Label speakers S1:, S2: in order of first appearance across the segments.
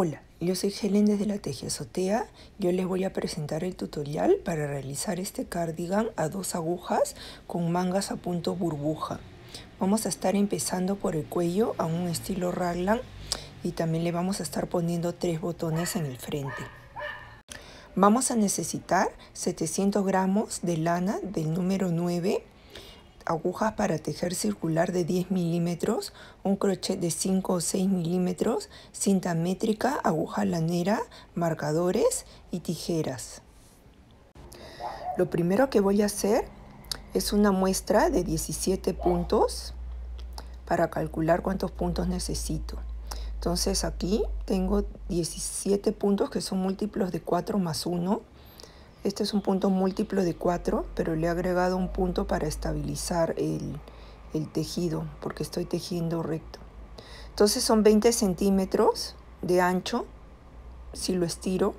S1: Hola, yo soy Helen desde la Tejia Azotea. Yo les voy a presentar el tutorial para realizar este cardigan a dos agujas con mangas a punto burbuja. Vamos a estar empezando por el cuello a un estilo raglan y también le vamos a estar poniendo tres botones en el frente. Vamos a necesitar 700 gramos de lana del número 9 agujas para tejer circular de 10 milímetros, un crochet de 5 o 6 milímetros, cinta métrica, aguja lanera, marcadores y tijeras. Lo primero que voy a hacer es una muestra de 17 puntos para calcular cuántos puntos necesito. Entonces aquí tengo 17 puntos que son múltiplos de 4 más 1 este es un punto múltiplo de 4, pero le he agregado un punto para estabilizar el, el tejido, porque estoy tejiendo recto. Entonces son 20 centímetros de ancho, si lo estiro.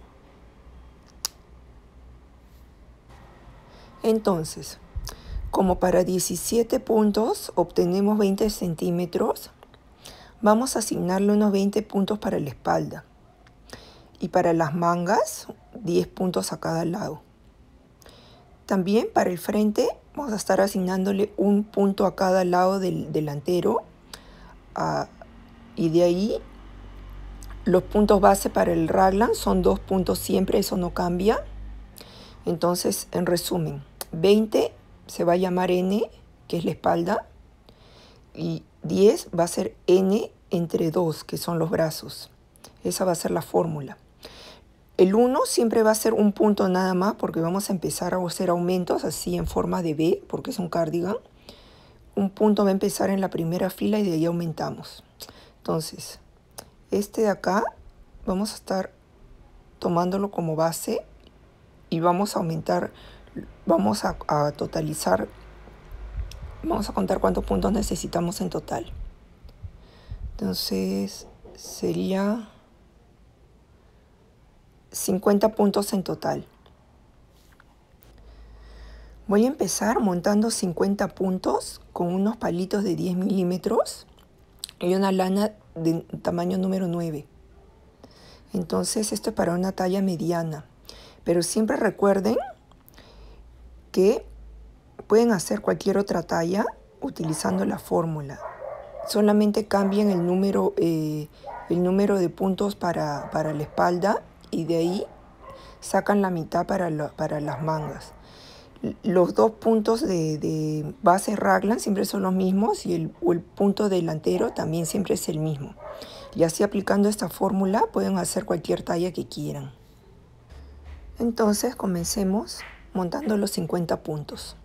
S1: Entonces, como para 17 puntos obtenemos 20 centímetros, vamos a asignarle unos 20 puntos para la espalda y para las mangas 10 puntos a cada lado. También para el frente vamos a estar asignándole un punto a cada lado del delantero y de ahí los puntos base para el raglan son dos puntos siempre, eso no cambia. Entonces, en resumen, 20 se va a llamar N, que es la espalda, y 10 va a ser N entre 2, que son los brazos. Esa va a ser la fórmula. El 1 siempre va a ser un punto nada más porque vamos a empezar a hacer aumentos así en forma de B porque es un cardigan. Un punto va a empezar en la primera fila y de ahí aumentamos. Entonces, este de acá vamos a estar tomándolo como base y vamos a aumentar, vamos a, a totalizar, vamos a contar cuántos puntos necesitamos en total. Entonces, sería... 50 puntos en total. Voy a empezar montando 50 puntos con unos palitos de 10 milímetros y una lana de tamaño número 9. Entonces esto es para una talla mediana. Pero siempre recuerden que pueden hacer cualquier otra talla utilizando la fórmula. Solamente cambien el número, eh, el número de puntos para, para la espalda y de ahí sacan la mitad para, las mangas. Los dos puntos de, base raglan siempre son los mismos y el, el punto delantero también siempre es el mismo. Y así aplicando esta fórmula pueden hacer cualquier talla que quieran. Entonces comencemos montando los 50 puntos.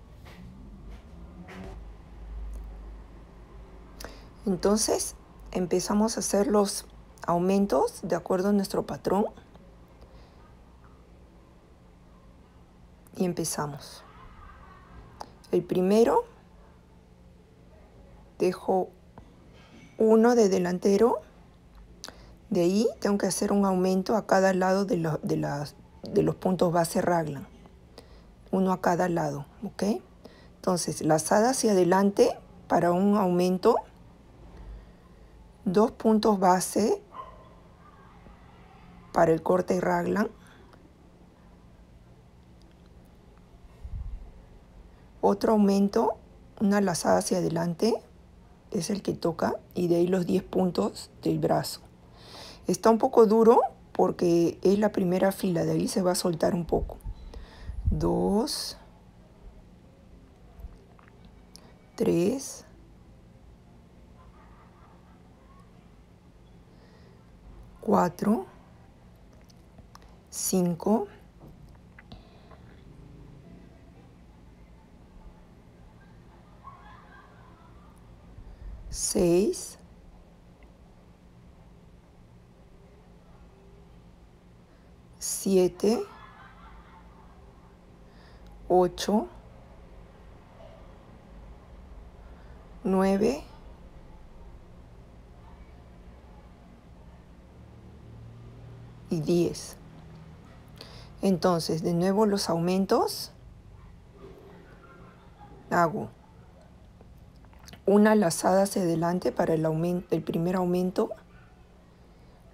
S1: Entonces empezamos a hacer los aumentos de acuerdo a nuestro patrón. y empezamos. El primero, dejo uno de delantero. De ahí tengo que hacer un aumento a cada lado de, de, las, de los puntos base raglan. Uno a cada lado, ¿ok? Entonces, lazada hacia adelante para un aumento. Dos puntos base para el corte raglan. Otro aumento, una lazada hacia adelante, es el que toca y de ahí los 10 puntos del brazo. Está un poco duro porque es la primera fila, de ahí se va a soltar un poco. 2, 3, 4, 5, 6, 7, 8, 9, y 10 entonces de nuevo los aumentos hago una lazada hacia adelante para el, aumento, el primer aumento,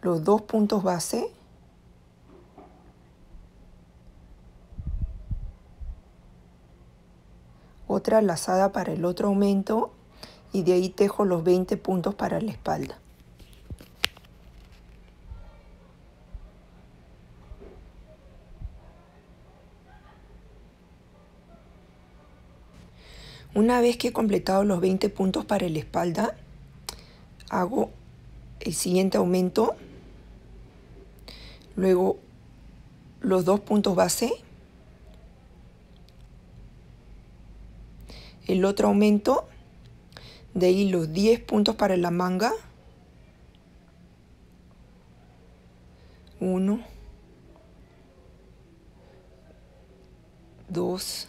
S1: los dos puntos base, otra lazada para el otro aumento y de ahí tejo los 20 puntos para la espalda. Una vez que he completado los 20 puntos para la espalda, hago el siguiente aumento, luego los dos puntos base, el otro aumento, de ahí los 10 puntos para la manga, 1, 2,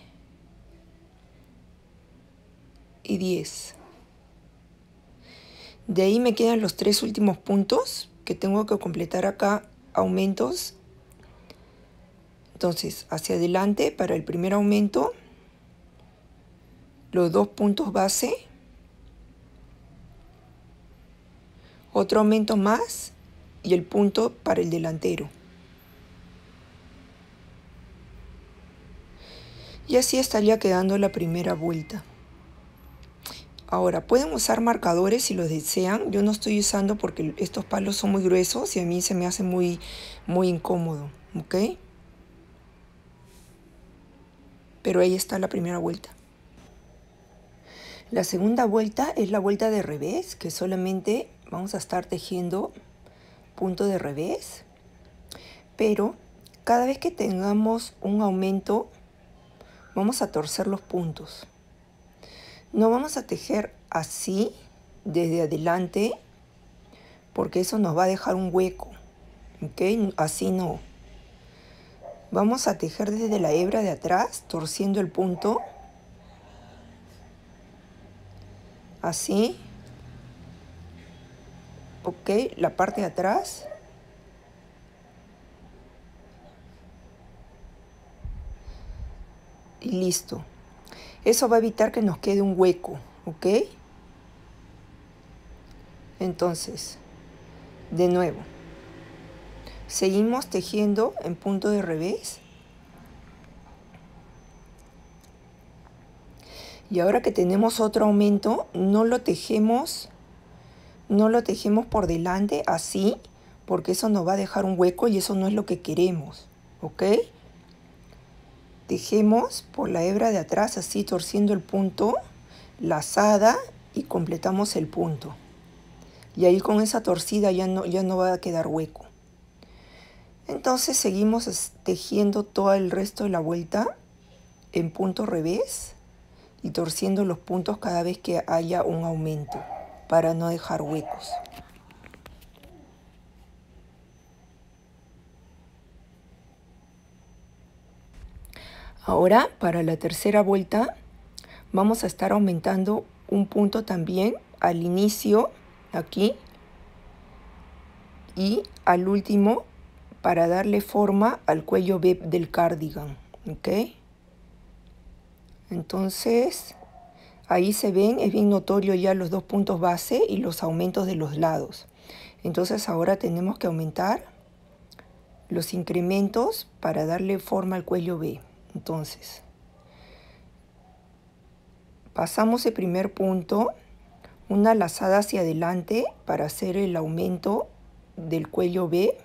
S1: y 10. De ahí me quedan los tres últimos puntos que tengo que completar acá, aumentos. Entonces, hacia adelante para el primer aumento, los dos puntos base, otro aumento más y el punto para el delantero. Y así estaría quedando la primera vuelta. Ahora, pueden usar marcadores si los desean. Yo no estoy usando porque estos palos son muy gruesos y a mí se me hace muy, muy incómodo. ¿Ok? Pero ahí está la primera vuelta. La segunda vuelta es la vuelta de revés, que solamente vamos a estar tejiendo punto de revés. Pero cada vez que tengamos un aumento, vamos a torcer los puntos. No vamos a tejer así desde adelante porque eso nos va a dejar un hueco. ¿Ok? Así no. Vamos a tejer desde la hebra de atrás, torciendo el punto. Así. Ok, la parte de atrás. Y listo. Eso va a evitar que nos quede un hueco, ¿ok? Entonces, de nuevo, seguimos tejiendo en punto de revés. Y ahora que tenemos otro aumento, no lo tejemos, no lo tejemos por delante así, porque eso nos va a dejar un hueco y eso no es lo que queremos, ¿ok? Tejemos por la hebra de atrás, así torciendo el punto, lazada y completamos el punto. Y ahí con esa torcida ya no, ya no va a quedar hueco. Entonces seguimos tejiendo todo el resto de la vuelta en punto revés y torciendo los puntos cada vez que haya un aumento para no dejar huecos. Ahora, para la tercera vuelta, vamos a estar aumentando un punto también al inicio, aquí, y al último para darle forma al cuello B del cardigan, Entonces, ahí se ven, es bien notorio ya los dos puntos base y los aumentos de los lados. Entonces ahora tenemos que aumentar los incrementos para darle forma al cuello B. Entonces, pasamos el primer punto, una lazada hacia adelante para hacer el aumento del cuello B.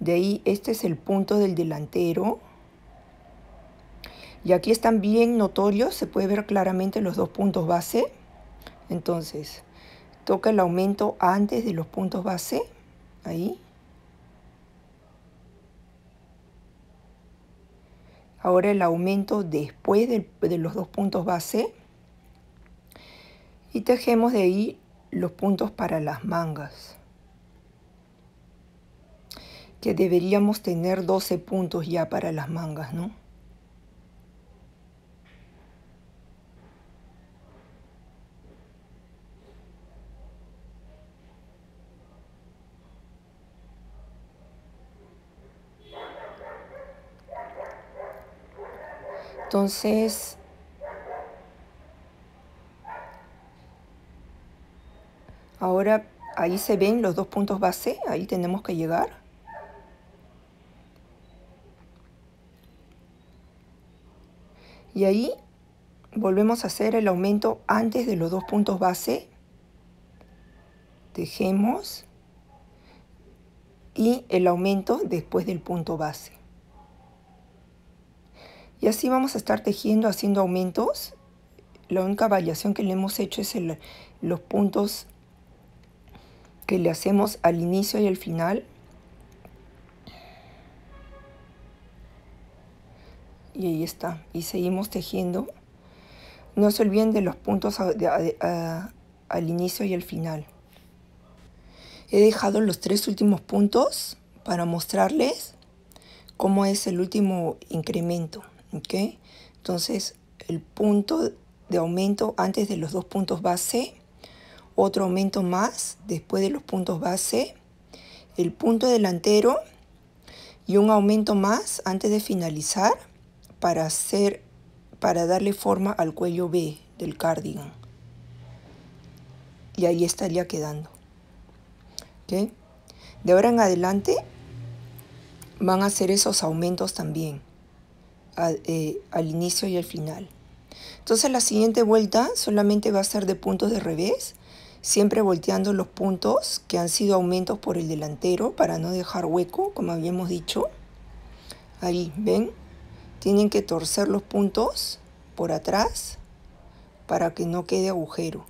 S1: De ahí, este es el punto del delantero. Y aquí están bien notorios, se puede ver claramente los dos puntos base. Entonces, toca el aumento antes de los puntos base, ahí. Ahora el aumento después de, los dos puntos base. Y tejemos de ahí los puntos para las mangas. Que deberíamos tener 12 puntos ya para las mangas, ¿no? Entonces, ahora ahí se ven los dos puntos base, ahí tenemos que llegar. Y ahí volvemos a hacer el aumento antes de los dos puntos base. Dejemos. Y el aumento después del punto base. Y así vamos a estar tejiendo, haciendo aumentos. La única variación que le hemos hecho es los puntos que le hacemos al inicio y al final. Y ahí está. Y seguimos tejiendo. No se olviden de los puntos al inicio y al final. He dejado los tres últimos puntos para mostrarles cómo es el último incremento. Entonces, el punto de aumento antes de los dos puntos base, otro aumento más después de los puntos base, el punto delantero y un aumento más antes de finalizar para hacer para darle forma al cuello B del cardigan. Y ahí estaría quedando. De ahora en adelante van a hacer esos aumentos también. Eh, al, inicio y al final. Entonces la siguiente vuelta solamente va a ser de puntos de revés, siempre volteando los puntos que han sido aumentos por el delantero para no dejar hueco, como habíamos dicho. Ahí, ¿ven? Tienen que torcer los puntos por atrás para que no quede agujero.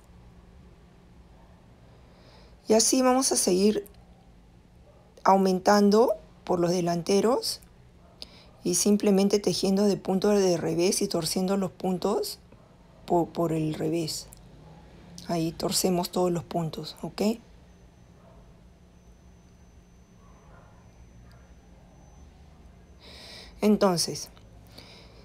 S1: Y así vamos a seguir aumentando por los delanteros y simplemente tejiendo de punto de revés y torciendo los puntos por, el revés. Ahí torcemos todos los puntos, ¿ok? Entonces,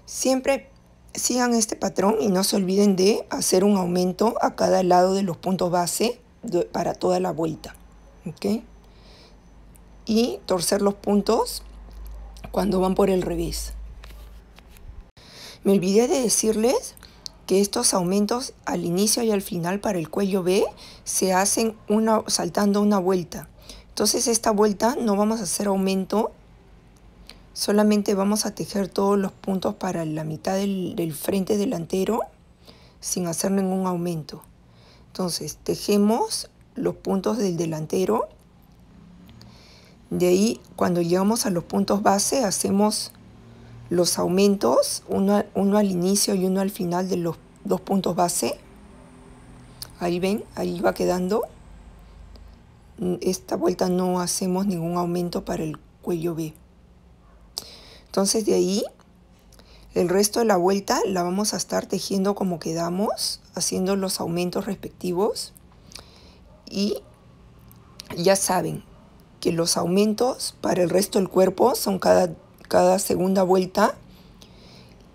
S1: siempre sigan este patrón y no se olviden de hacer un aumento a cada lado de los puntos base para toda la vuelta. ¿ok? Y torcer los puntos cuando van por el revés. Me olvidé de decirles que estos aumentos al inicio y al final para el cuello B se hacen una, saltando una vuelta. Entonces esta vuelta no vamos a hacer aumento, solamente vamos a tejer todos los puntos para la mitad del frente delantero sin hacer ningún aumento. Entonces tejemos los puntos del delantero de ahí, cuando llegamos a los puntos base, hacemos los aumentos, uno, al inicio y uno al final de los dos puntos base. Ahí ven, ahí va quedando. Esta vuelta no hacemos ningún aumento para el cuello B. Entonces de ahí, el resto de la vuelta la vamos a estar tejiendo como quedamos, haciendo los aumentos respectivos. Y ya saben, que los aumentos para el resto del cuerpo son cada, cada segunda vuelta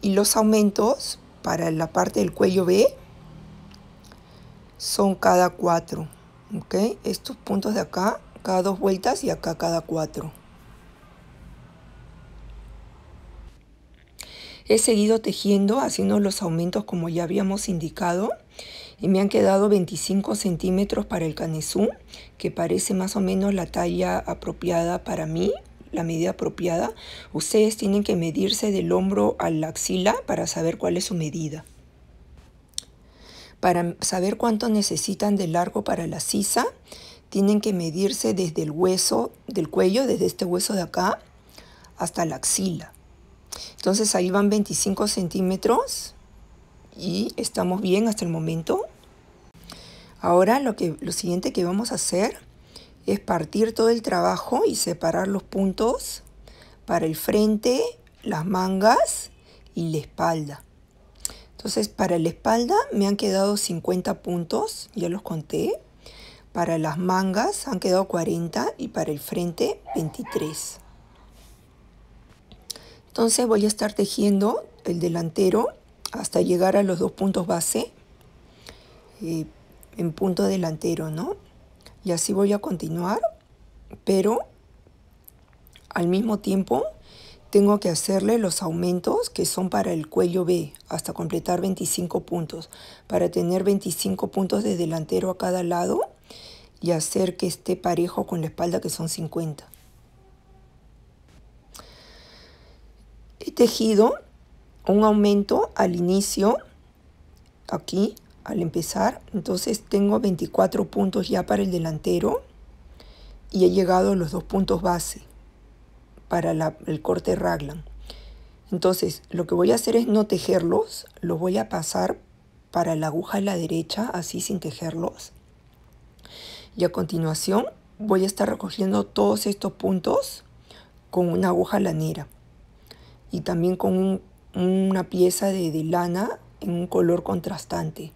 S1: y los aumentos para la parte del cuello B son cada cuatro. ¿okay? Estos puntos de acá, cada dos vueltas y acá cada cuatro. He seguido tejiendo haciendo los aumentos como ya habíamos indicado y me han quedado 25 centímetros para el canesú, que parece más o menos la talla apropiada para mí, la medida apropiada. Ustedes tienen que medirse del hombro a la axila para saber cuál es su medida. Para saber cuánto necesitan de largo para la sisa, tienen que medirse desde el hueso del cuello, desde este hueso de acá, hasta la axila. Entonces ahí van 25 centímetros y estamos bien hasta el momento. Ahora lo, que, lo siguiente que vamos a hacer es partir todo el trabajo y separar los puntos para el frente, las mangas y la espalda. Entonces para la espalda me han quedado 50 puntos, ya los conté. Para las mangas han quedado 40 y para el frente 23. Entonces voy a estar tejiendo el delantero hasta llegar a los dos puntos base eh, en punto delantero, ¿no? Y así voy a continuar, pero al mismo tiempo tengo que hacerle los aumentos que son para el cuello B hasta completar 25 puntos, para tener 25 puntos de delantero a cada lado y hacer que esté parejo con la espalda que son 50. He tejido un aumento al inicio, aquí, al empezar. Entonces tengo 24 puntos ya para el delantero y he llegado a los dos puntos base para el corte raglan. Entonces lo que voy a hacer es no tejerlos, los voy a pasar para la aguja a la derecha, así sin tejerlos. Y a continuación voy a estar recogiendo todos estos puntos con una aguja lanera y también con un una pieza de, lana en un color contrastante.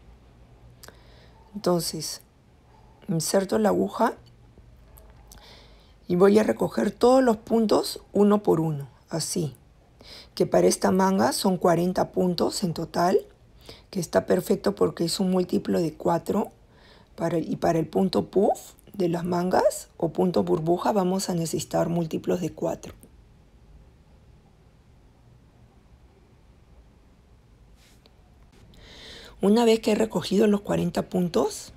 S1: Entonces, inserto la aguja y voy a recoger todos los puntos uno por uno, así. Que para esta manga son 40 puntos en total, que está perfecto porque es un múltiplo de 4. Para, y para el punto puff de las mangas o punto burbuja vamos a necesitar múltiplos de 4. Una vez que he recogido los 40 puntos,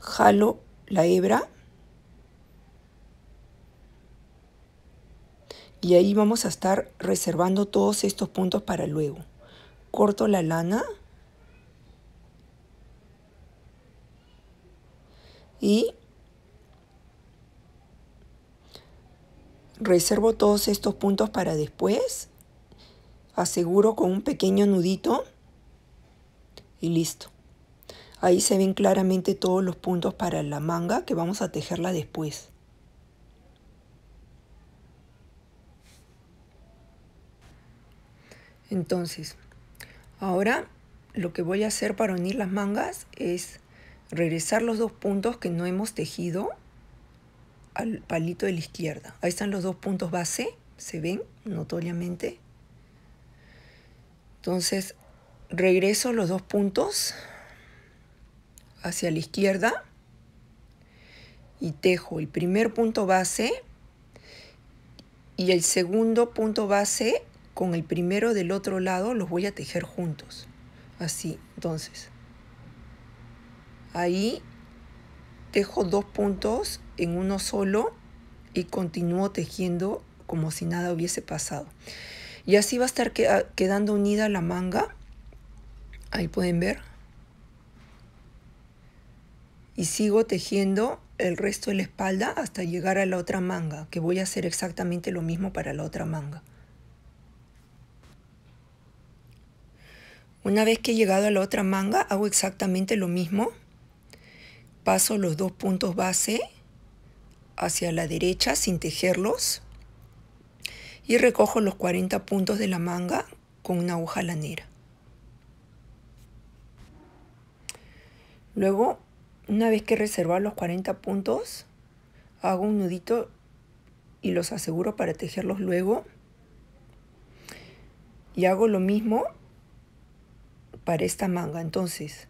S1: jalo la hebra y ahí vamos a estar reservando todos estos puntos para luego. Corto la lana y reservo todos estos puntos para después aseguro con un pequeño nudito y listo. Ahí se ven claramente todos los puntos para la manga que vamos a tejerla después. Entonces, ahora lo que voy a hacer para unir las mangas es regresar los dos puntos que no hemos tejido al palito de la izquierda. Ahí están los dos puntos base, se ven notoriamente. Entonces, regreso los dos puntos hacia la izquierda y tejo el primer punto base y el segundo punto base con el primero del otro lado los voy a tejer juntos. Así, entonces. Ahí tejo dos puntos en uno solo y continúo tejiendo como si nada hubiese pasado. Y así va a estar quedando unida la manga. Ahí pueden ver. Y sigo tejiendo el resto de la espalda hasta llegar a la otra manga, que voy a hacer exactamente lo mismo para la otra manga. Una vez que he llegado a la otra manga, hago exactamente lo mismo. Paso los dos puntos base hacia la derecha sin tejerlos y recojo los 40 puntos de la manga con una aguja lanera. Luego, una vez que he los 40 puntos, hago un nudito y los aseguro para tejerlos luego. Y hago lo mismo para esta manga. Entonces,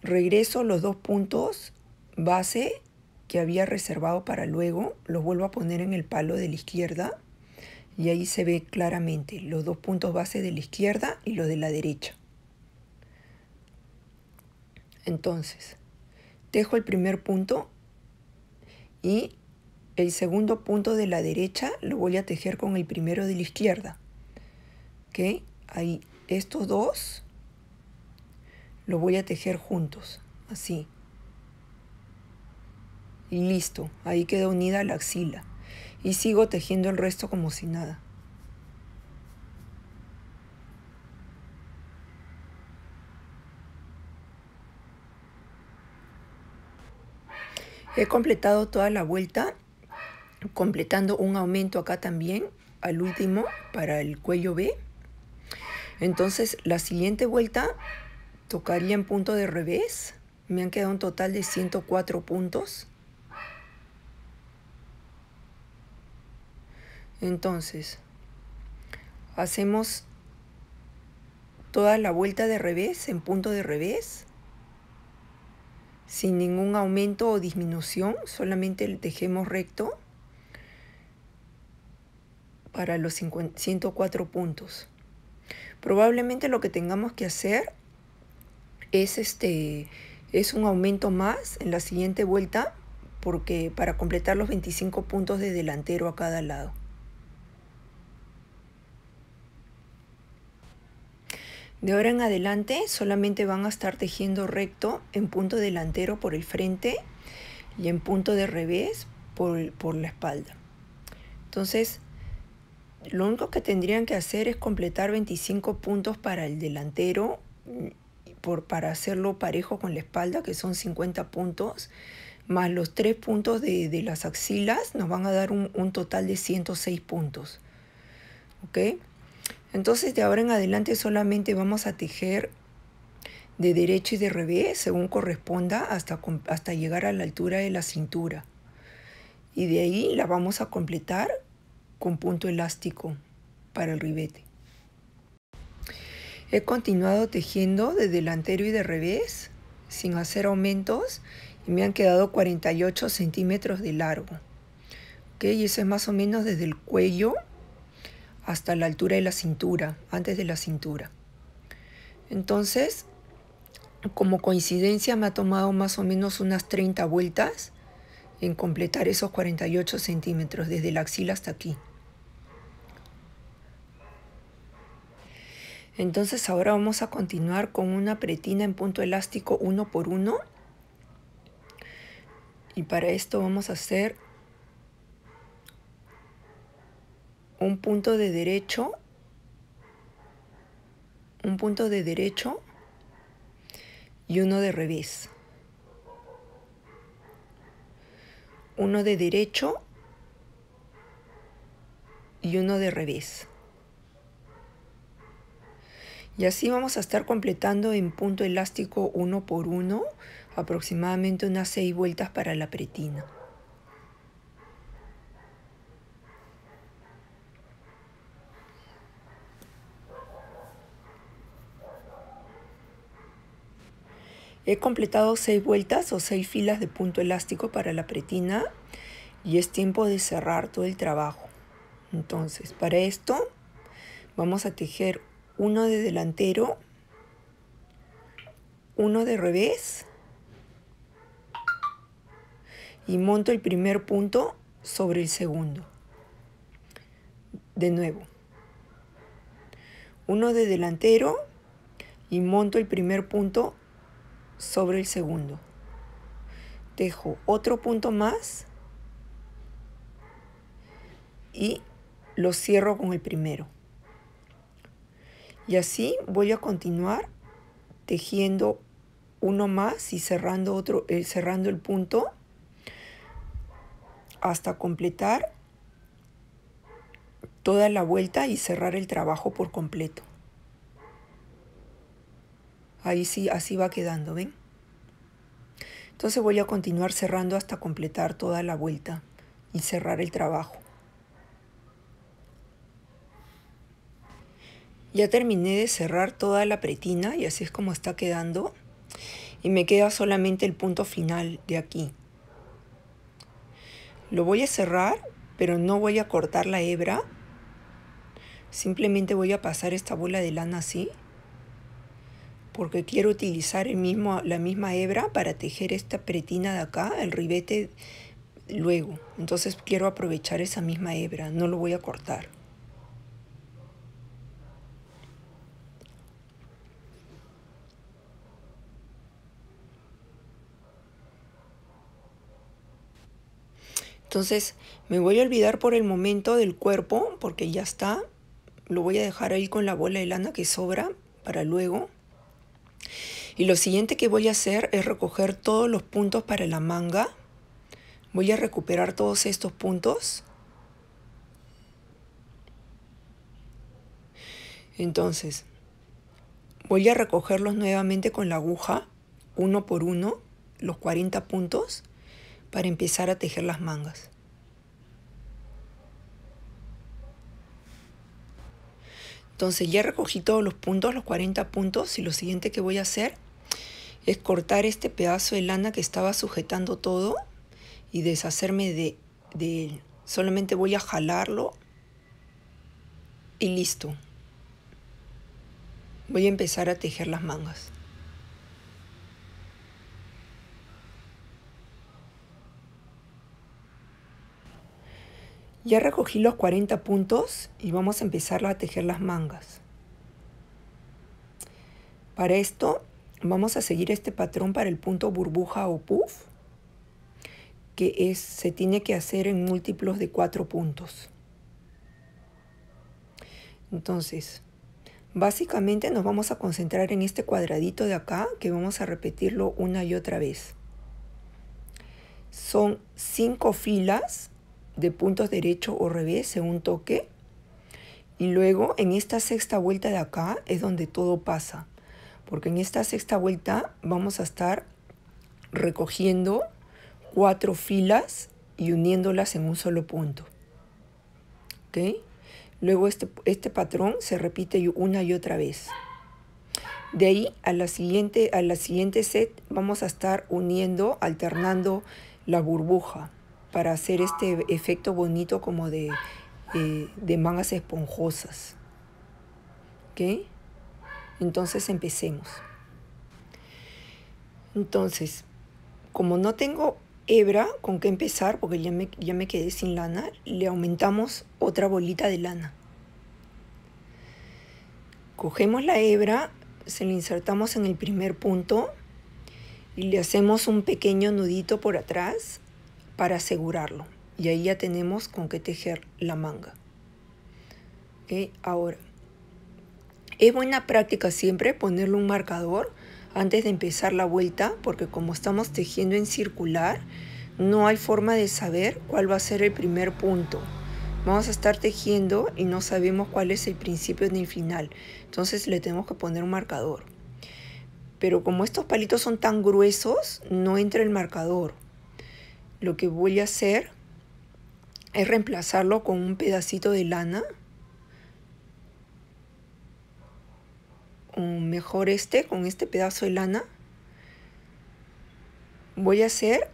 S1: regreso los dos puntos base que había reservado para luego, los vuelvo a poner en el palo de la izquierda y ahí se ve claramente los dos puntos base de la izquierda y los de la derecha. Entonces, tejo el primer punto y el segundo punto de la derecha lo voy a tejer con el primero de la izquierda. ¿Ok? Ahí, estos dos lo voy a tejer juntos, así. Y listo, ahí queda unida la axila y sigo tejiendo el resto como si nada. He completado toda la vuelta, completando un aumento acá también, al último, para el cuello B. Entonces, la siguiente vuelta tocaría en punto de revés. Me han quedado un total de 104 puntos. Entonces, hacemos toda la vuelta de revés en punto de revés, sin ningún aumento o disminución, solamente dejemos recto para los 104 puntos. Probablemente lo que tengamos que hacer es este es un aumento más en la siguiente vuelta porque para completar los 25 puntos de delantero a cada lado. De ahora en adelante solamente van a estar tejiendo recto en punto delantero por el frente y en punto de revés por, la espalda. Entonces, lo único que tendrían que hacer es completar 25 puntos para el delantero mm, por, para hacerlo parejo con la espalda, que son 50 puntos, más los 3 puntos de, las axilas, nos van a dar un, un total de 106 puntos. ¿Ok? Entonces de ahora en adelante solamente vamos a tejer de derecho y de revés según corresponda hasta, hasta llegar a la altura de la cintura. Y de ahí la vamos a completar con punto elástico para el ribete. He continuado tejiendo de delantero y de revés sin hacer aumentos y me han quedado 48 centímetros de largo. ¿Ok? Y eso es más o menos desde el cuello hasta la altura de la cintura, antes de la cintura. Entonces, como coincidencia me ha tomado más o menos unas 30 vueltas en completar esos 48 centímetros, desde la axila hasta aquí. Entonces ahora vamos a continuar con una pretina en punto elástico uno por uno. Y para esto vamos a hacer un punto de derecho, un punto de derecho y uno de revés. Uno de derecho y uno de revés. Y así vamos a estar completando en punto elástico uno por uno aproximadamente unas seis vueltas para la pretina. He completado seis vueltas o seis filas de punto elástico para la pretina y es tiempo de cerrar todo el trabajo. Entonces, para esto vamos a tejer uno de delantero, uno de revés y monto el primer punto sobre el segundo. De nuevo. Uno de delantero y monto el primer punto sobre el segundo. Dejo otro punto más y lo cierro con el primero. Y así voy a continuar tejiendo uno más y cerrando otro eh, cerrando el punto hasta completar toda la vuelta y cerrar el trabajo por completo. Ahí sí, así va quedando, ¿ven? Entonces voy a continuar cerrando hasta completar toda la vuelta y cerrar el trabajo. Ya terminé de cerrar toda la pretina y así es como está quedando. Y me queda solamente el punto final de aquí. Lo voy a cerrar, pero no voy a cortar la hebra. Simplemente voy a pasar esta bola de lana así porque quiero utilizar el mismo, la misma hebra para tejer esta pretina de acá, el ribete luego. Entonces quiero aprovechar esa misma hebra, no lo voy a cortar. Entonces me voy a olvidar por el momento del cuerpo porque ya está. Lo voy a dejar ahí con la bola de lana que sobra para luego. Y lo siguiente que voy a hacer es recoger todos los puntos para la manga. Voy a recuperar todos estos puntos. Entonces, voy a recogerlos nuevamente con la aguja, uno por uno, los 40 puntos, para empezar a tejer las mangas. Entonces ya recogí todos los puntos, los 40 puntos, y lo siguiente que voy a hacer es cortar este pedazo de lana que estaba sujetando todo y deshacerme de, él. Solamente voy a jalarlo y listo. Voy a empezar a tejer las mangas. Ya recogí los 40 puntos y vamos a empezar a tejer las mangas. Para esto vamos a seguir este patrón para el punto burbuja o puff, que es, se tiene que hacer en múltiplos de cuatro puntos. Entonces, básicamente nos vamos a concentrar en este cuadradito de acá, que vamos a repetirlo una y otra vez. Son cinco filas de puntos derecho o revés según toque. Y luego en esta sexta vuelta de acá es donde todo pasa porque en esta sexta vuelta vamos a estar recogiendo cuatro filas y uniéndolas en un solo punto. Luego este, este, patrón se repite una y otra vez. De ahí a la, siguiente, a la siguiente set vamos a estar uniendo, alternando la burbuja para hacer este efecto bonito como de, eh, de mangas esponjosas. Entonces empecemos. Entonces, como no tengo hebra con qué empezar, porque ya me, ya me quedé sin lana, le aumentamos otra bolita de lana. Cogemos la hebra, se la insertamos en el primer punto y le hacemos un pequeño nudito por atrás para asegurarlo. Y ahí ya tenemos con qué tejer la manga. Ahora, es buena práctica siempre ponerle un marcador antes de empezar la vuelta porque como estamos tejiendo en circular no hay forma de saber cuál va a ser el primer punto. Vamos a estar tejiendo y no sabemos cuál es el principio ni el final. Entonces le tenemos que poner un marcador. Pero como estos palitos son tan gruesos no entra el marcador. Lo que voy a hacer es reemplazarlo con un pedacito de lana mejor este con este pedazo de lana voy a hacer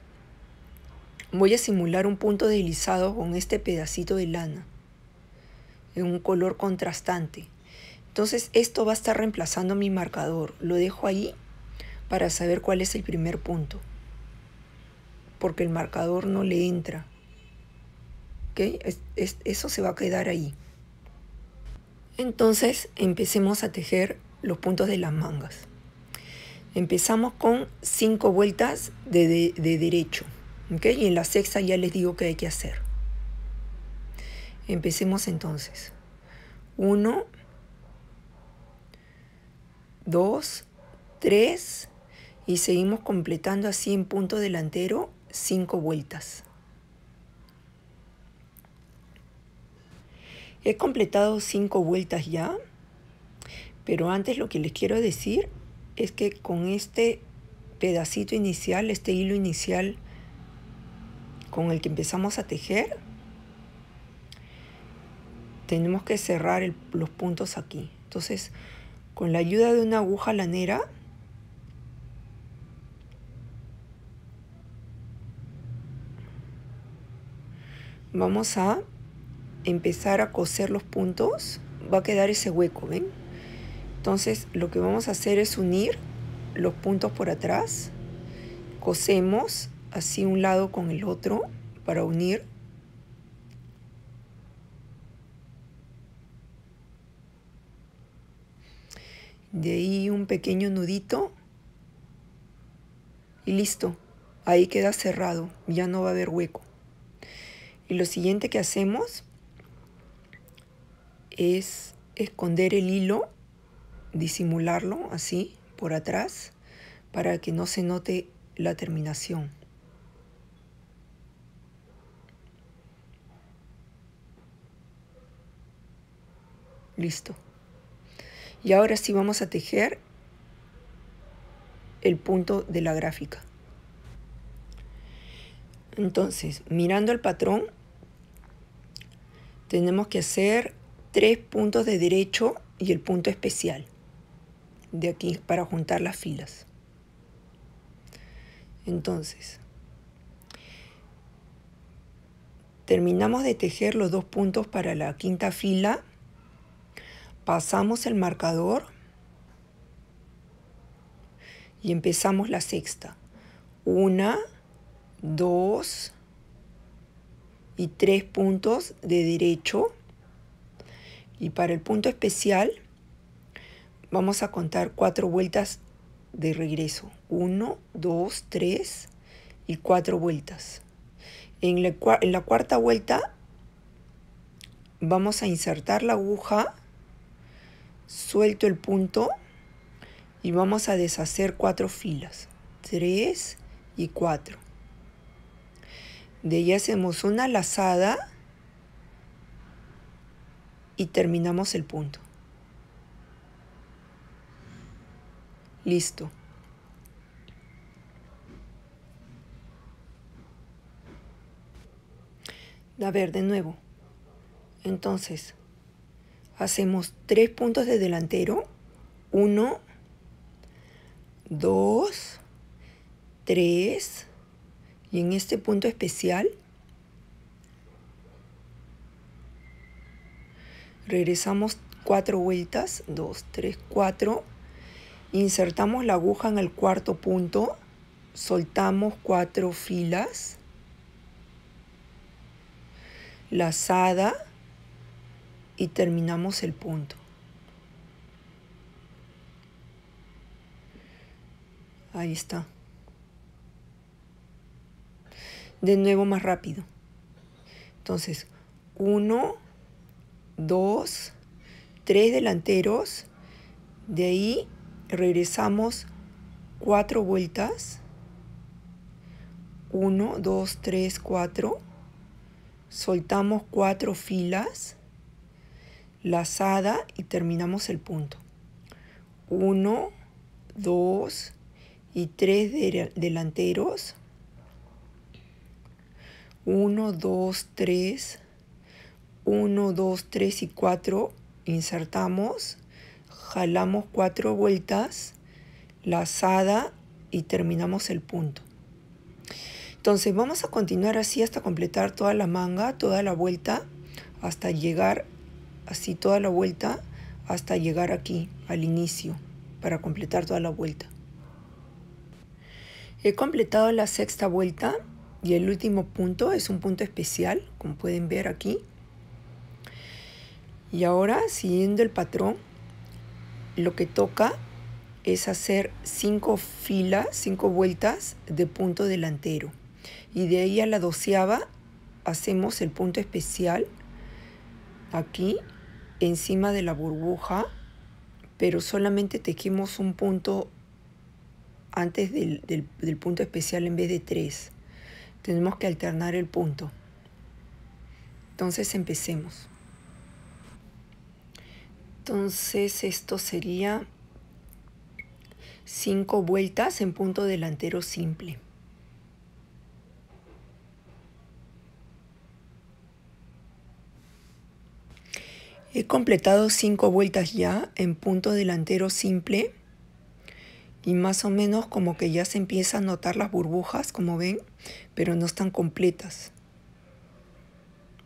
S1: voy a simular un punto deslizado con este pedacito de lana en un color contrastante entonces esto va a estar reemplazando mi marcador lo dejo ahí para saber cuál es el primer punto porque el marcador no le entra ¿Okay? eso se va a quedar ahí entonces empecemos a tejer los puntos de las mangas. Empezamos con 5 vueltas de, de, derecho. Y en la sexta ya les digo qué hay que hacer. Empecemos entonces. 1, 2, 3 y seguimos completando así en punto delantero 5 vueltas. He completado 5 vueltas ya. Pero antes lo que les quiero decir es que con este pedacito inicial, este hilo inicial con el que empezamos a tejer, tenemos que cerrar los puntos aquí. Entonces, con la ayuda de una aguja lanera, vamos a empezar a coser los puntos. Va a quedar ese hueco, ¿ven? Entonces lo que vamos a hacer es unir los puntos por atrás, cosemos así un lado con el otro para unir. De ahí un pequeño nudito y listo. Ahí queda cerrado, ya no va a haber hueco. Y lo siguiente que hacemos es esconder el hilo disimularlo así por atrás para que no se note la terminación. Listo. Y ahora sí vamos a tejer el punto de la gráfica. Entonces, mirando el patrón, tenemos que hacer tres puntos de derecho y el punto especial de aquí para juntar las filas. Entonces, terminamos de tejer los dos puntos para la quinta fila, pasamos el marcador y empezamos la sexta. Una, dos y tres puntos de derecho. Y para el punto especial Vamos a contar cuatro vueltas de regreso. Uno, dos, tres y cuatro vueltas. En la, cuarta vuelta vamos a insertar la aguja, suelto el punto y vamos a deshacer cuatro filas. Tres y cuatro. De ahí hacemos una lazada y terminamos el punto. Listo. A ver, de nuevo. Entonces, hacemos tres puntos de delantero. Uno, dos, tres. Y en este punto especial, regresamos cuatro vueltas. Dos, tres, cuatro. Insertamos la aguja en el cuarto punto, soltamos cuatro filas, lazada y terminamos el punto. Ahí está. De nuevo más rápido. Entonces, uno, dos, tres delanteros, de ahí regresamos cuatro vueltas. 1, 2, 3, 4. Soltamos cuatro filas, lazada y terminamos el punto. 1, 2 y 3 delanteros. 1, 2, 3. 1, 2, 3 y 4. Insertamos jalamos cuatro vueltas, lazada y terminamos el punto. Entonces vamos a continuar así hasta completar toda la manga, toda la vuelta, hasta llegar así toda la vuelta, hasta llegar aquí al inicio, para completar toda la vuelta. He completado la sexta vuelta y el último punto es un punto especial, como pueden ver aquí. Y ahora, siguiendo el patrón, lo que toca es hacer cinco filas, cinco vueltas de punto delantero. Y de ahí a la doceava hacemos el punto especial aquí encima de la burbuja, pero solamente tejemos un punto antes del punto especial en vez de tres. Tenemos que alternar el punto. Entonces empecemos. Entonces esto sería 5 vueltas en punto delantero simple. He completado cinco vueltas ya en punto delantero simple y más o menos como que ya se empieza a notar las burbujas, como ven, pero no están completas.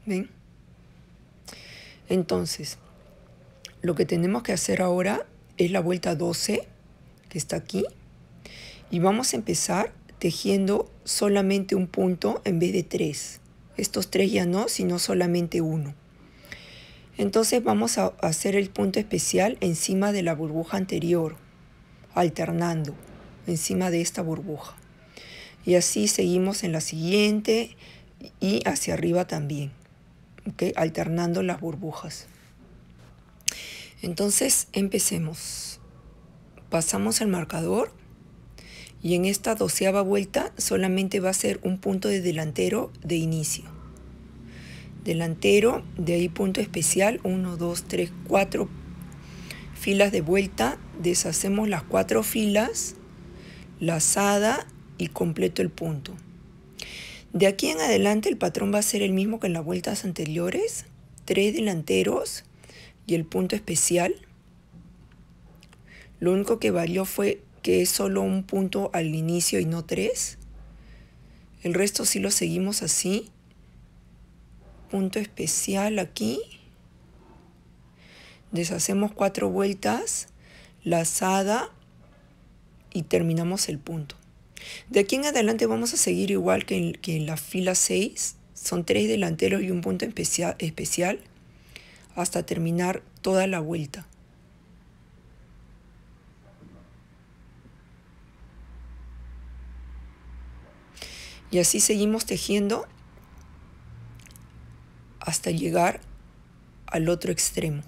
S1: ¿Ven? Entonces, lo que tenemos que hacer ahora es la vuelta 12, que está aquí, y vamos a empezar tejiendo solamente un punto en vez de tres. Estos tres ya no, sino solamente uno. Entonces vamos a hacer el punto especial encima de la burbuja anterior, alternando encima de esta burbuja. Y así seguimos en la siguiente y hacia arriba también, alternando las burbujas. Entonces empecemos. Pasamos el marcador y en esta doceava vuelta solamente va a ser un punto de delantero de inicio. Delantero, de ahí punto especial, 1, 2, 3, 4 filas de vuelta, deshacemos las cuatro filas, lazada y completo el punto. De aquí en adelante el patrón va a ser el mismo que en las vueltas anteriores, tres delanteros, y el punto especial. Lo único que valió fue que es solo un punto al inicio y no tres. El resto sí lo seguimos así. Punto especial aquí. Deshacemos cuatro vueltas, lazada y terminamos el punto. De aquí en adelante vamos a seguir igual que en, que la fila 6. Son tres delanteros y un punto especial especial hasta terminar toda la vuelta. Y así seguimos tejiendo hasta llegar al otro extremo.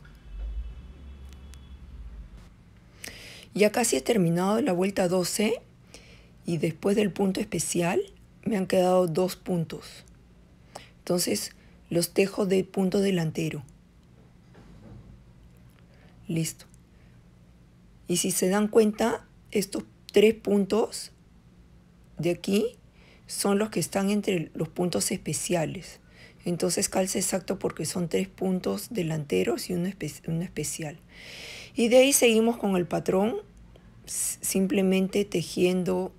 S1: Ya casi he terminado la vuelta 12 y después del punto especial me han quedado dos puntos. Entonces los tejo de punto delantero. Listo. Y si se dan cuenta, estos tres puntos de aquí son los que están entre los puntos especiales. Entonces calza exacto porque son tres puntos delanteros y uno, especial. Y de ahí seguimos con el patrón, simplemente tejiendo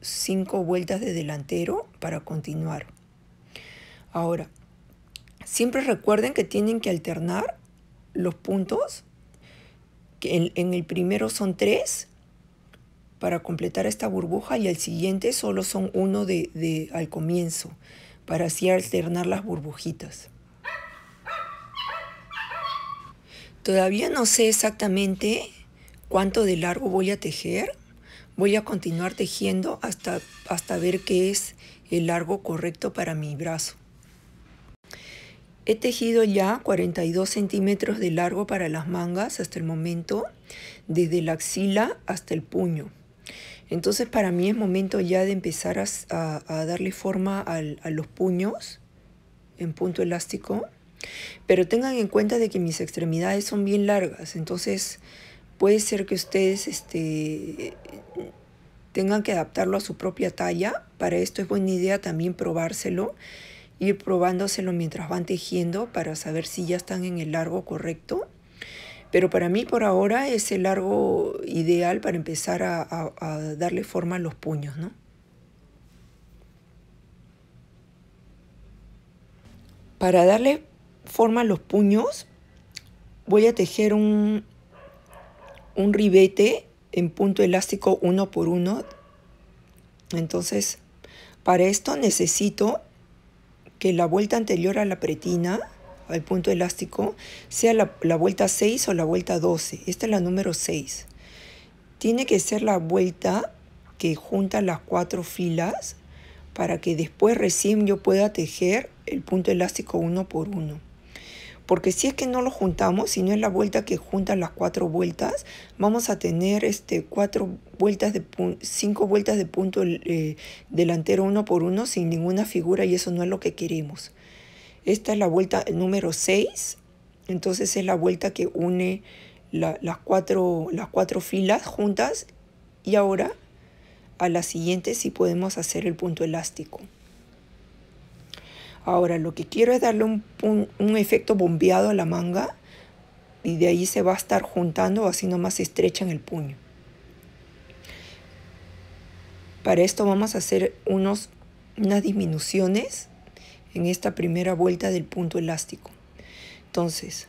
S1: cinco vueltas de delantero para continuar. Ahora, siempre recuerden que tienen que alternar los puntos en, el primero son tres para completar esta burbuja y el siguiente solo son uno de, al comienzo, para así alternar las burbujitas. Todavía no sé exactamente cuánto de largo voy a tejer. Voy a continuar tejiendo hasta, hasta ver qué es el largo correcto para mi brazo. He tejido ya 42 centímetros de largo para las mangas hasta el momento, desde la axila hasta el puño. Entonces para mí es momento ya de empezar a, darle forma a los puños en punto elástico. Pero tengan en cuenta de que mis extremidades son bien largas, entonces puede ser que ustedes este, tengan que adaptarlo a su propia talla. Para esto es buena idea también probárselo ir probándoselo mientras van tejiendo para saber si ya están en el largo correcto. Pero para mí por ahora es el largo ideal para empezar a, darle forma a los puños, ¿no? Para darle forma a los puños voy a tejer un, un ribete en punto elástico uno por uno. Entonces, para esto necesito que la vuelta anterior a la pretina, al punto elástico, sea la, la vuelta 6 o la vuelta 12. Esta es la número 6. Tiene que ser la vuelta que junta las cuatro filas para que después recién yo pueda tejer el punto elástico uno por uno porque si es que no lo juntamos, si no es la vuelta que junta las cuatro vueltas, vamos a tener este, cuatro vueltas de cinco vueltas de punto eh, delantero uno por uno sin ninguna figura y eso no es lo que queremos. Esta es la vuelta número 6, entonces es la vuelta que une las, cuatro, las cuatro filas juntas y ahora a la siguiente si podemos hacer el punto elástico. Ahora lo que quiero es darle un, efecto bombeado a la manga y de ahí se va a estar juntando así nomás más estrecha en el puño. Para esto vamos a hacer unos, unas disminuciones en esta primera vuelta del punto elástico. Entonces,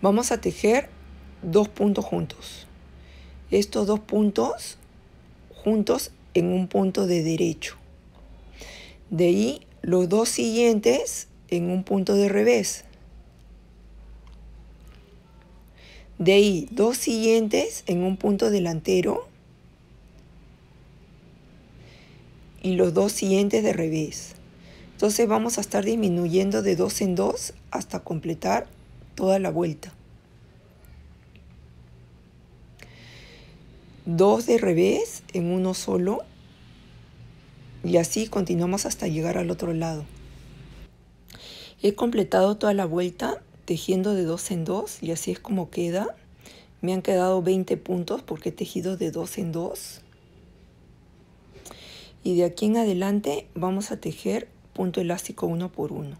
S1: vamos a tejer dos puntos juntos. Estos dos puntos juntos en un punto de derecho. De ahí los dos siguientes en un punto de revés. De ahí dos siguientes en un punto delantero. Y los dos siguientes de revés. Entonces vamos a estar disminuyendo de dos en dos hasta completar toda la vuelta. Dos de revés en uno solo y así continuamos hasta llegar al otro lado. He completado toda la vuelta tejiendo de dos en dos y así es como queda. Me han quedado 20 puntos porque he tejido de dos en dos. Y de aquí en adelante vamos a tejer punto elástico uno por uno.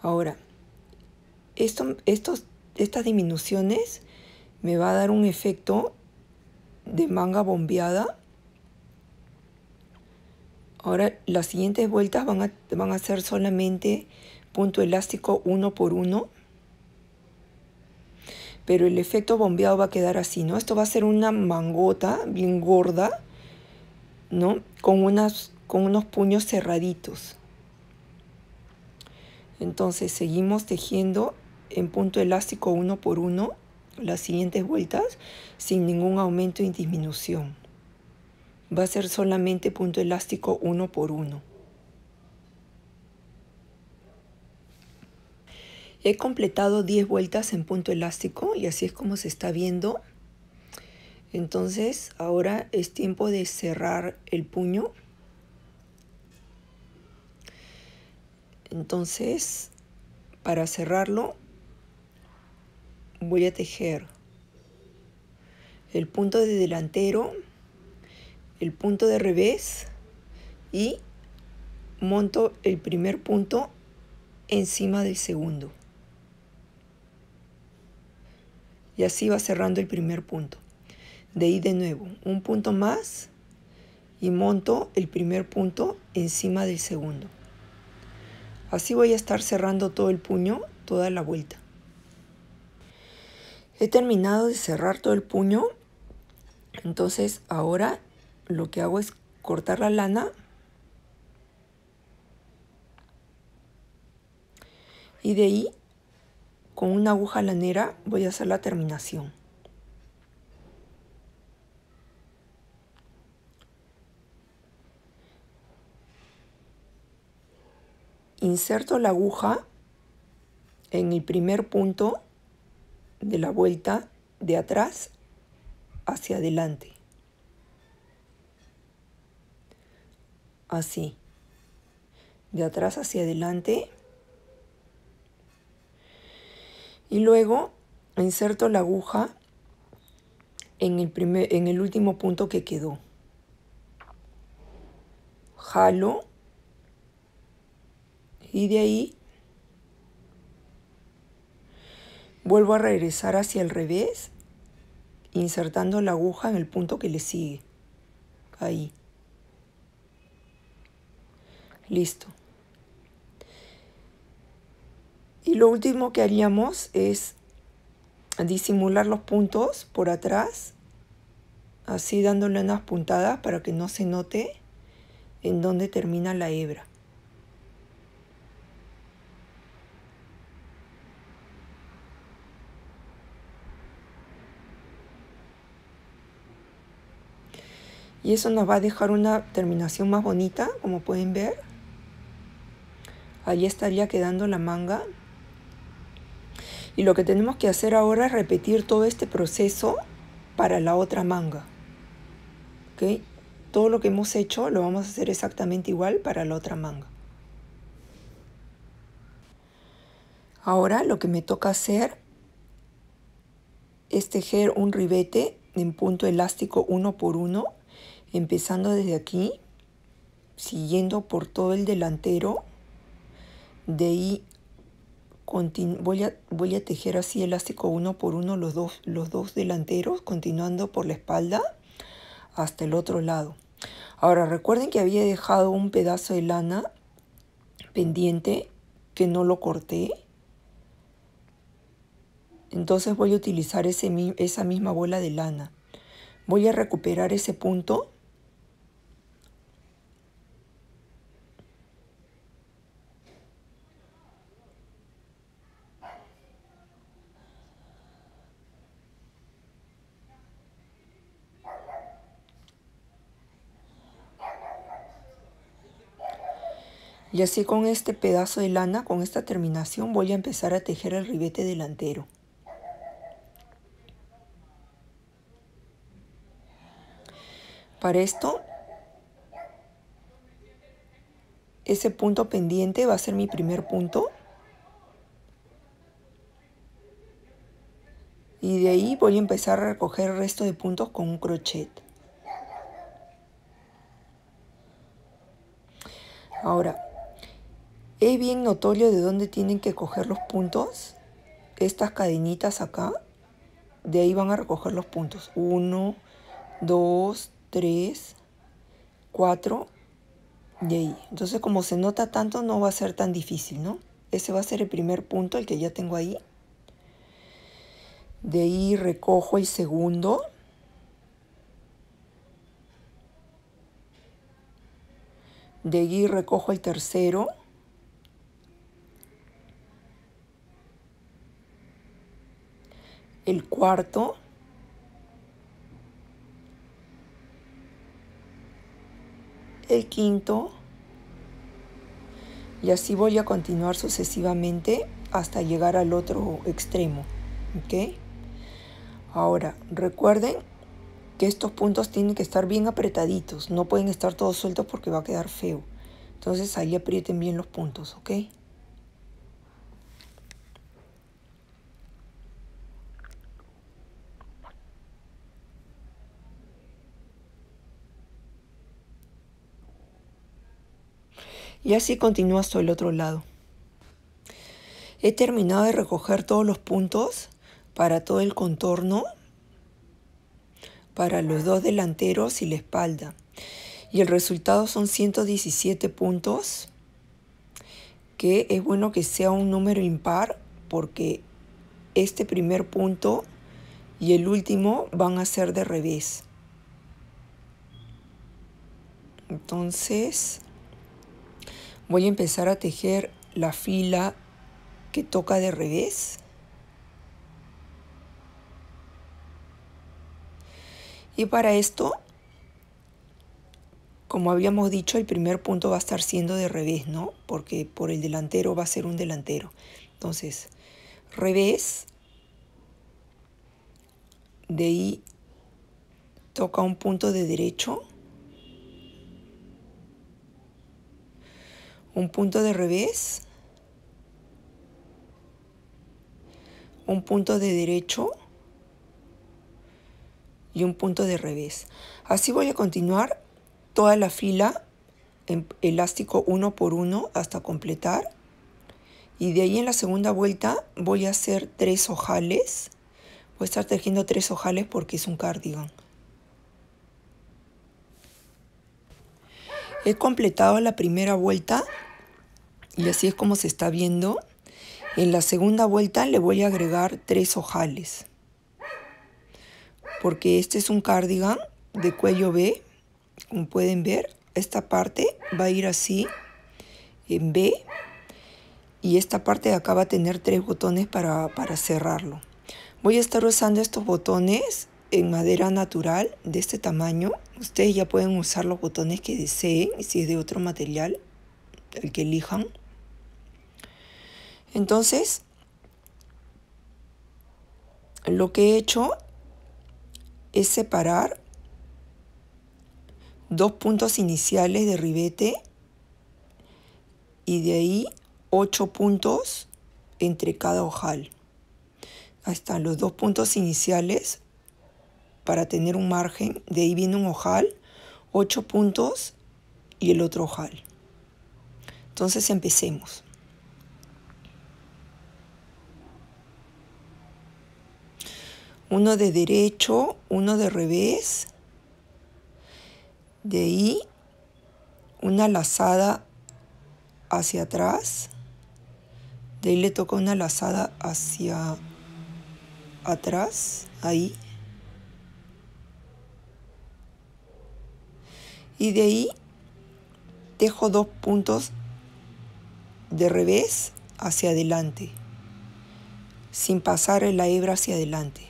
S1: Ahora, esto, estos, estas disminuciones me va a dar un efecto de manga bombeada Ahora las siguientes vueltas van a, ser solamente punto elástico uno por uno. Pero el efecto bombeado va a quedar así, ¿no? Esto va a ser una mangota bien gorda, ¿no? Con, unas, con unos puños cerraditos. Entonces seguimos tejiendo en punto elástico uno por uno las siguientes vueltas sin ningún aumento y disminución va a ser solamente punto elástico uno por uno. He completado 10 vueltas en punto elástico y así es como se está viendo. Entonces ahora es tiempo de cerrar el puño. Entonces para cerrarlo voy a tejer el punto de delantero el punto de revés y monto el primer punto encima del segundo. Y así va cerrando el primer punto. De ahí de nuevo, un punto más y monto el primer punto encima del segundo. Así voy a estar cerrando todo el puño, toda la vuelta. He terminado de cerrar todo el puño. Entonces ahora lo que hago es cortar la lana y de ahí con una aguja lanera voy a hacer la terminación. Inserto la aguja en el primer punto de la vuelta de atrás hacia adelante. así. De atrás hacia adelante. Y luego inserto la aguja en el, primer, en el último punto que quedó. Jalo. Y de ahí vuelvo a regresar hacia el revés, insertando la aguja en el punto que le sigue. Ahí. Listo. Y lo último que haríamos es disimular los puntos por atrás, así dándole unas puntadas para que no se note en dónde termina la hebra. Y eso nos va a dejar una terminación más bonita, como pueden ver allí estaría quedando la manga. Y lo que tenemos que hacer ahora es repetir todo este proceso para la otra manga. Todo lo que hemos hecho lo vamos a hacer exactamente igual para la otra manga. Ahora lo que me toca hacer es tejer un ribete en punto elástico uno por uno, empezando desde aquí, siguiendo por todo el delantero de ahí voy a, voy a tejer así elástico uno por uno los dos, los dos delanteros, continuando por la espalda hasta el otro lado. Ahora recuerden que había dejado un pedazo de lana pendiente que no lo corté. Entonces voy a utilizar ese, esa misma bola de lana. Voy a recuperar ese punto Y así con este pedazo de lana, con esta terminación, voy a empezar a tejer el ribete delantero. Para esto, ese punto pendiente va a ser mi primer punto. Y de ahí voy a empezar a recoger el resto de puntos con un crochet. Ahora, es bien notorio de dónde tienen que coger los puntos. Estas cadenitas acá, de ahí van a recoger los puntos. 1, 2, 3, 4, de ahí. Entonces como se nota tanto no va a ser tan difícil, ¿no? Ese va a ser el primer punto, el que ya tengo ahí. De ahí recojo el segundo. De ahí recojo el tercero. el cuarto el quinto y así voy a continuar sucesivamente hasta llegar al otro extremo ok ahora recuerden que estos puntos tienen que estar bien apretaditos no pueden estar todos sueltos porque va a quedar feo entonces ahí aprieten bien los puntos ok y así continúa hasta el otro lado. He terminado de recoger todos los puntos para todo el contorno, para los dos delanteros y la espalda. Y el resultado son 117 puntos, que es bueno que sea un número impar porque este primer punto y el último van a ser de revés. Entonces, Voy a empezar a tejer la fila que toca de revés. Y para esto, como habíamos dicho, el primer punto va a estar siendo de revés, ¿no? Porque por el delantero va a ser un delantero. Entonces, revés, de ahí toca un punto de derecho, un punto de revés, un punto de derecho y un punto de revés. Así voy a continuar toda la fila en elástico uno por uno hasta completar. Y de ahí en la segunda vuelta voy a hacer tres ojales. Voy a estar tejiendo tres ojales porque es un cardigan. He completado la primera vuelta y así es como se está viendo. En la segunda vuelta le voy a agregar tres ojales. Porque este es un cardigan de cuello B. Como pueden ver, esta parte va a ir así en B. Y esta parte de acá va a tener tres botones para, para cerrarlo. Voy a estar usando estos botones en madera natural de este tamaño. Ustedes ya pueden usar los botones que deseen, si es de otro material, el que elijan. Entonces, lo que he hecho es separar dos puntos iniciales de ribete y de ahí ocho puntos entre cada ojal. hasta los dos puntos iniciales para tener un margen. De ahí viene un ojal, ocho puntos y el otro ojal. Entonces empecemos. Uno de derecho, uno de revés. De ahí una lazada hacia atrás. De ahí le toca una lazada hacia atrás, ahí. y de ahí dejo dos puntos de revés hacia adelante sin pasar la hebra hacia adelante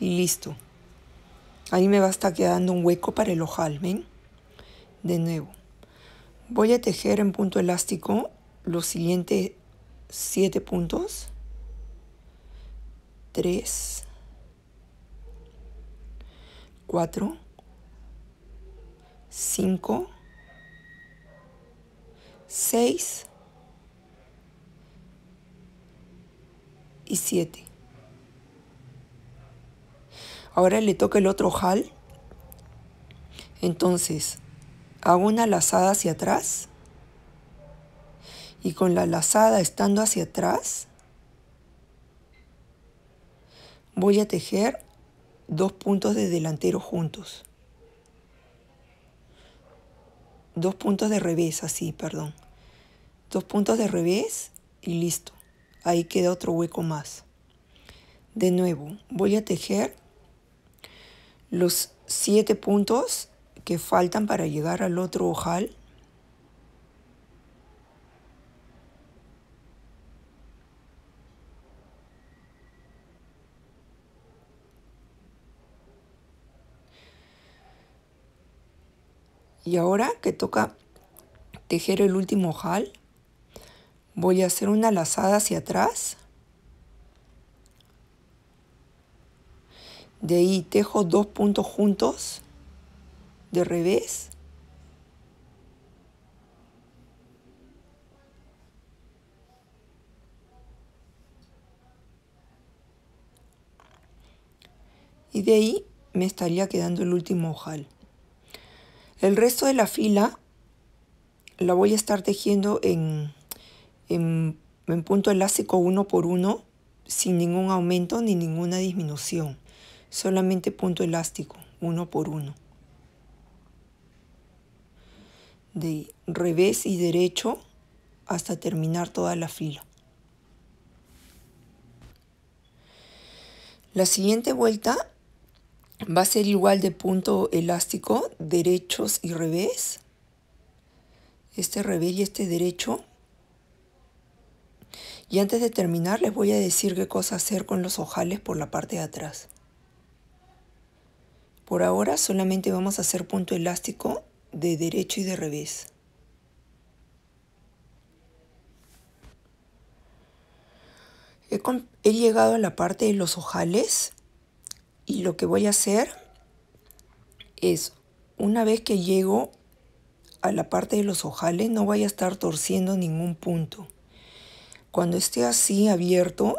S1: y listo ahí me va a estar quedando un hueco para el ojal ven de nuevo voy a tejer en punto elástico los siguientes siete puntos 3 4 5, 6 y 7. Ahora le toca el otro jal. Entonces, hago una lazada hacia atrás. Y con la lazada estando hacia atrás, voy a tejer dos puntos de delantero juntos. dos puntos de revés, así, perdón. Dos puntos de revés y listo. Ahí queda otro hueco más. De nuevo, voy a tejer los siete puntos que faltan para llegar al otro ojal Y ahora que toca tejer el último ojal, voy a hacer una lazada hacia atrás. De ahí tejo dos puntos juntos de revés. Y de ahí me estaría quedando el último ojal. El resto de la fila la voy a estar tejiendo en, punto elástico uno por uno sin ningún aumento ni ninguna disminución, solamente punto elástico uno por uno. De revés y derecho hasta terminar toda la fila. La siguiente vuelta va a ser igual de punto elástico, derechos y revés. Este revés y este derecho. Y antes de terminar les voy a decir qué cosa hacer con los ojales por la parte de atrás. Por ahora solamente vamos a hacer punto elástico de derecho y de revés. He, he llegado a la parte de los ojales y lo que voy a hacer es, una vez que llego a la parte de los ojales, no voy a estar torciendo ningún punto. Cuando esté así abierto,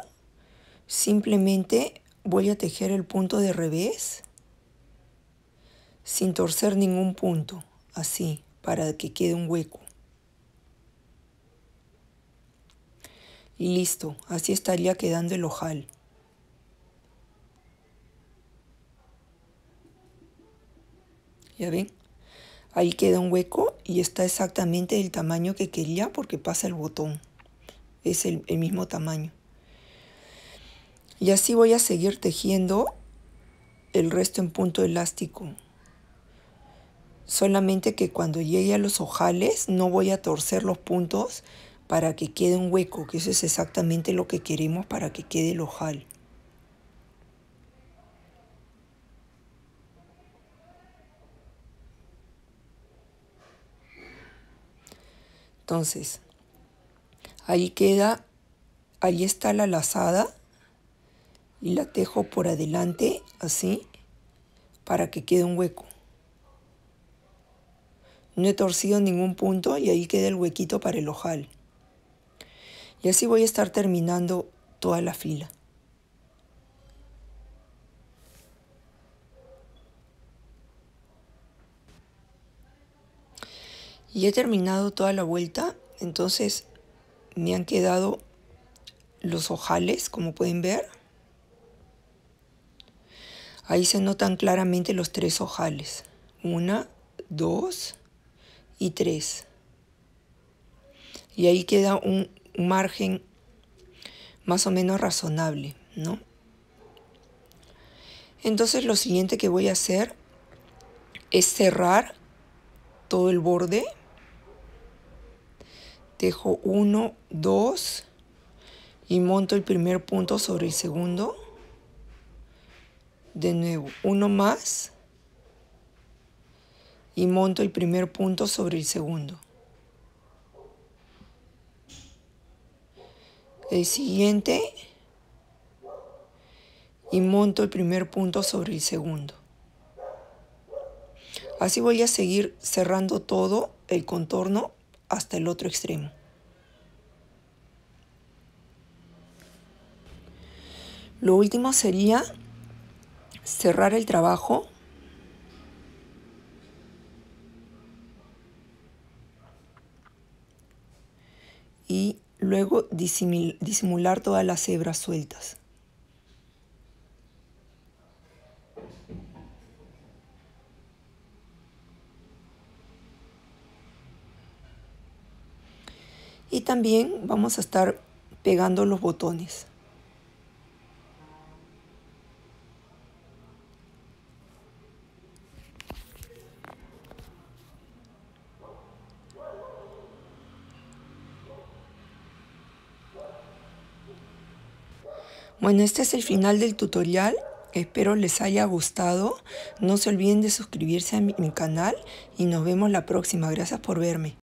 S1: simplemente voy a tejer el punto de revés sin torcer ningún punto, así, para que quede un hueco. Y listo, así estaría quedando el ojal. ¿ya ven? Ahí queda un hueco y está exactamente el tamaño que quería porque pasa el botón. Es el, el mismo tamaño. Y así voy a seguir tejiendo el resto en punto elástico. Solamente que cuando llegue a los ojales no voy a torcer los puntos para que quede un hueco, que eso es exactamente lo que queremos para que quede el ojal. Entonces, ahí queda, ahí está la lazada y la tejo por adelante, así, para que quede un hueco. No he torcido ningún punto y ahí queda el huequito para el ojal. Y así voy a estar terminando toda la fila. Y he terminado toda la vuelta, entonces me han quedado los ojales, como pueden ver. Ahí se notan claramente los tres ojales. Una, dos y tres. Y ahí queda un margen más o menos razonable, ¿no? Entonces lo siguiente que voy a hacer es cerrar todo el borde Tejo 1, 2 y monto el primer punto sobre el segundo. De nuevo, uno más y monto el primer punto sobre el segundo. El siguiente y monto el primer punto sobre el segundo. Así voy a seguir cerrando todo el contorno hasta el otro extremo. Lo último sería cerrar el trabajo y luego disimular todas las hebras sueltas. y también vamos a estar pegando los botones. Bueno, este es el final del tutorial. Espero les haya gustado. No se olviden de suscribirse a mi, canal y nos vemos la próxima. Gracias por verme.